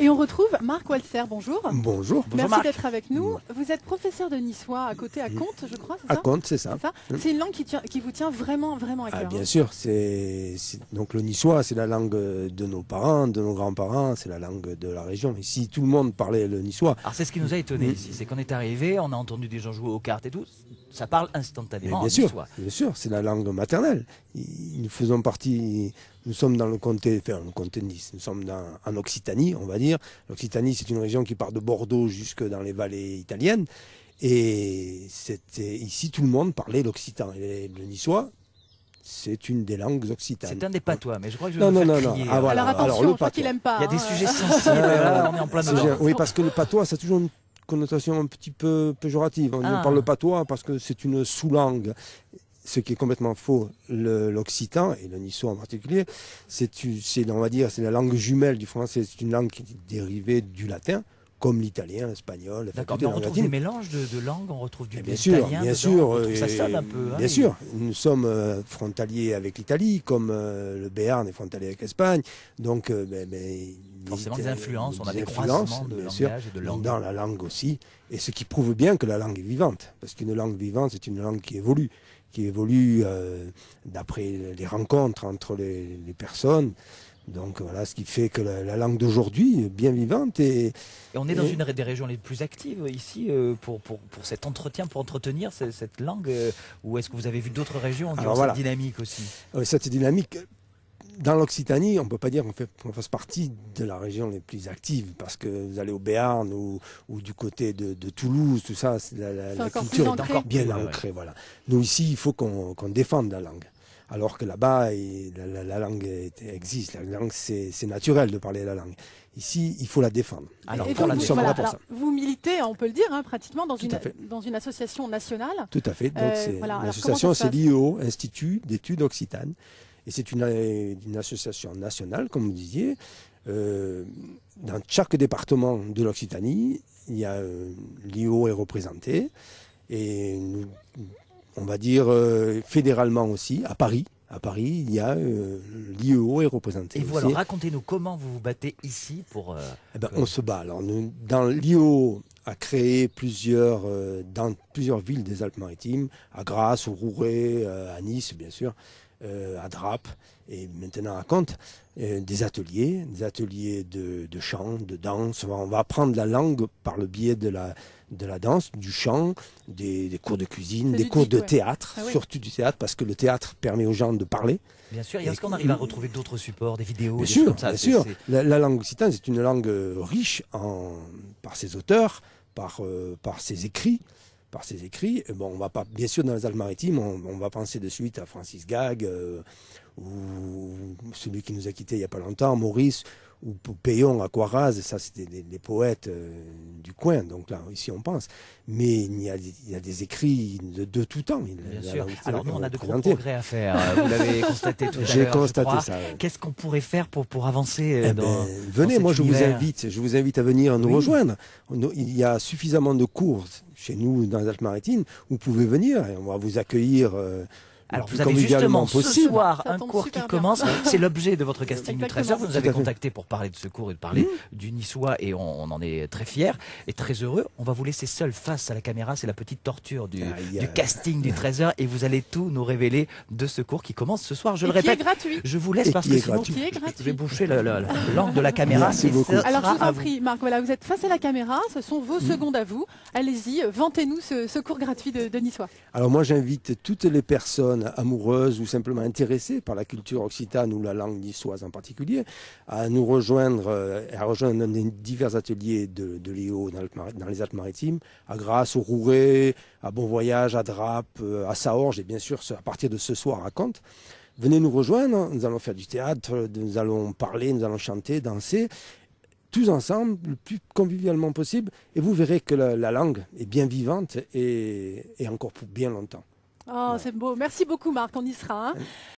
Et on retrouve Marc Walser, bonjour. Bonjour. Merci d'être avec nous. Vous êtes professeur de niçois à côté à Comte, je crois, c'est ça À Comte, c'est ça. C'est une langue qui, qui, vous tient vraiment, vraiment à ah, cœur. Ah, bien sûr, c'est donc le niçois, c'est la langue de nos parents, de nos grands-parents, c'est la langue de la région. Ici tout le monde parlait le niçois. Alors c'est ce qui nous a étonnés, mm. ici, c'est qu'on est arrivé, on a entendu des gens jouer aux cartes et tout ça parle instantanément. bien, sûr, bien sûr, c'est la langue maternelle. Nous faisons partie, nous sommes dans le comté, enfin le comté de Nice, nous sommes en Occitanie, on va dire. L'Occitanie, c'est une région qui part de Bordeaux jusque dans les vallées italiennes. Et c'était ici, tout le monde parlait l'occitan. le niçois, c'est une des langues occitanes. C'est un des patois, mais je crois que je vais non, non, faire non, ah, Alors attention, le je qu'il pas. Il y a des hein. sujets sensibles, Oui, parce que le patois, ça toujours connotation un petit peu péjorative. On hein. ne ah. parle pas toi parce que c'est une sous-langue ce qui est complètement faux, l'occitan et le niçois en particulier, c'est on va dire c'est la langue jumelle du français, c'est une langue qui est dérivée du latin comme l'italien, l'espagnol, D'accord, on retrouve des mélanges de, langues, on retrouve du eh bien sûr, bien sûr, ça un peu. Hein, bien sûr, nous sommes euh, frontaliers avec l'Italie, comme euh, le Béarn est frontalier avec l'Espagne, donc mais euh, ben, ben, forcément des influences, on a des, croisements de langage et de langue. Dans la langue aussi, et ce qui prouve bien que la langue est vivante, parce qu'une langue vivante, c'est une langue qui évolue, qui évolue euh, d'après les rencontres entre les, personnes. Donc voilà, ce qui fait que la, langue d'aujourd'hui est bien vivante. Et, on est dans une des régions les plus actives ici euh, pour, cet entretien, pour entretenir cette, langue. Euh, ou est-ce que vous avez vu d'autres régions qui ont cette dynamique aussi Cette dynamique, dans l'Occitanie, on ne peut pas dire qu'on, fasse partie de la région les plus actives, parce que vous allez au Béarn ou, du côté de, Toulouse, tout ça, la, culture est encore bien ancrée. Voilà. Nous, ici, il faut qu'on, défende la langue. Alors que là-bas, la, langue existe. La langue, c'est, naturel de parler la langue. Ici, il faut la défendre. Alors, vous, militez, hein, on peut le dire, hein, pratiquement dans une, association nationale. Tout à fait. L'association, euh, c'est l'IEO, Institut d'études occitanes et c'est euh, une, association nationale, comme vous disiez. Euh, dans chaque département de l'Occitanie, il euh, l'IO est représenté. Et nous, on va dire fédéralement aussi, à Paris, à Paris, il y a l'IEO est représenté. Et vous, alors racontez-nous comment vous vous battez ici pour. Eh ben, on se bat. Alors, nous, dans l'IEO a créé plusieurs dans plusieurs villes des Alpes-Maritimes, à Grasse, au Rouret, à Nice, bien sûr, euh, à Drape et maintenant à Comte, euh, des ateliers, des ateliers de, chant, de danse. On va apprendre la langue par le biais de la, de la danse, du chant, des, cours de cuisine, des cours de théâtre, ah surtout du théâtre, parce que le théâtre permet aux gens de parler. Bien sûr, est-ce qu'on arrive à retrouver d'autres supports, des vidéos, bien sûr, ça Bien sûr, la, langue occitane, c'est une langue riche en, par ses auteurs, par, euh, par ses écrits par ses écrits. Bon, on va pas, bien sûr, dans les Alpes-Maritimes, on, va penser de suite à Francis Gag euh, ou celui qui nous a quittés il y a pas longtemps, Maurice ou Payon, Aquaraz, ça c'était des, poètes euh, du coin, donc là ici on pense. Mais il y a, des écrits de, tout temps. Bien sûr. Alors nous on a de gros progrès à faire. Euh, vous l'avez constaté tout à l'heure. J'ai constaté ça. Qu'est-ce qu'on pourrait faire pour pour avancer euh, eh ben, dans, Venez, moi je vous invite, je vous invite à venir nous rejoindre. Il y a suffisamment de cours chez nous dans les Alpes-Maritimes. Vous pouvez venir et on va vous accueillir. Alors vous avez justement ce soir un cours qui commence. C'est l'objet de votre casting du 13h. Vous nous avez contacté pour parler de ce cours et de parler mm. du niçois et on, en est très fiers et très heureux. On va vous laisser seul face à la caméra. C'est la petite torture du, casting du 13h et vous allez tout nous révéler de ce cours qui commence ce soir. Je le répète. gratuit. Je vous laisse parce que sinon je, je vais boucher l'angle de la caméra. Alors je vous en prie, Marc. Voilà, vous êtes face à la caméra. Ce sont vos mm. secondes à vous. Allez-y, vantez-nous ce, cours gratuit de, de niçois. Alors moi j'invite toutes les personnes amoureuse ou simplement intéressée par la culture occitane ou la langue niçoise en particulier à nous rejoindre, euh, à rejoindre des divers ateliers de, de dans, les Alpes-Maritimes, à grâce au Rouret, à Bon Voyage, à Drape, euh, à Saorge et bien sûr à partir de ce soir à Comte venez nous rejoindre, nous allons faire du théâtre, nous allons parler, nous allons chanter, danser, tous ensemble, le plus convivialement possible, et vous verrez que la, langue est bien vivante et encore pour bien longtemps. Oh, c'est beau. Merci beaucoup, Marc. On y sera. Hein.